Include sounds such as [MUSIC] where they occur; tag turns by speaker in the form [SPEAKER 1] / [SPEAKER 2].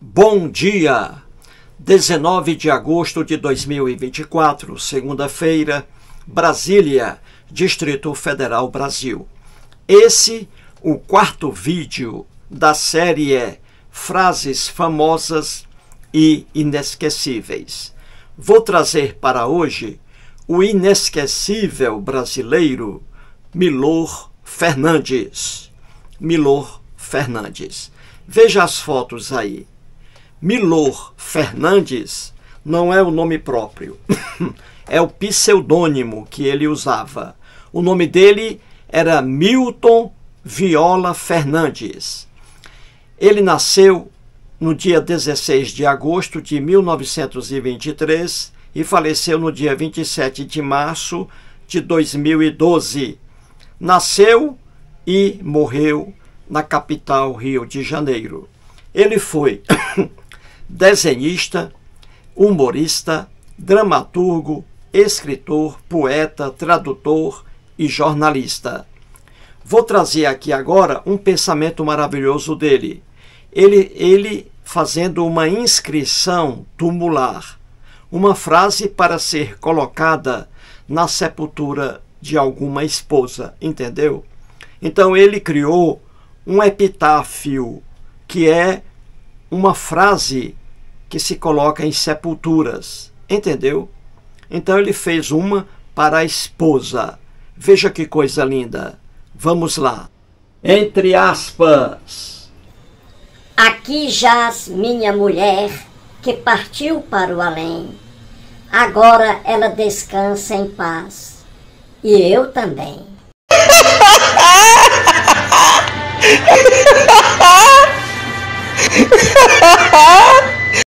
[SPEAKER 1] Bom dia! 19 de agosto de 2024, segunda-feira, Brasília, Distrito Federal Brasil. Esse, o quarto vídeo da série é Frases Famosas e Inesquecíveis. Vou trazer para hoje o inesquecível brasileiro Milor Fernandes. Milor Fernandes. Veja as fotos aí Milor Fernandes não é o nome próprio, [LAUGHS] é o pseudônimo que ele usava. O nome dele era Milton Viola Fernandes. Ele nasceu no dia 16 de agosto de 1923 e faleceu no dia 27 de março de 2012. Nasceu e morreu na capital Rio de Janeiro. Ele foi [COUGHS] desenhista, humorista, dramaturgo, escritor, poeta, tradutor e jornalista. Vou trazer aqui agora um pensamento maravilhoso dele. Ele, ele fazendo uma inscrição tumular, uma frase para ser colocada na sepultura de alguma esposa, entendeu? Então ele criou um epitáfio, que é uma frase que se coloca em sepulturas. Entendeu? Então ele fez uma para a esposa. Veja que coisa linda. Vamos lá. Entre aspas.
[SPEAKER 2] Aqui jaz minha mulher que partiu para o além. Agora ela descansa em paz. E eu também.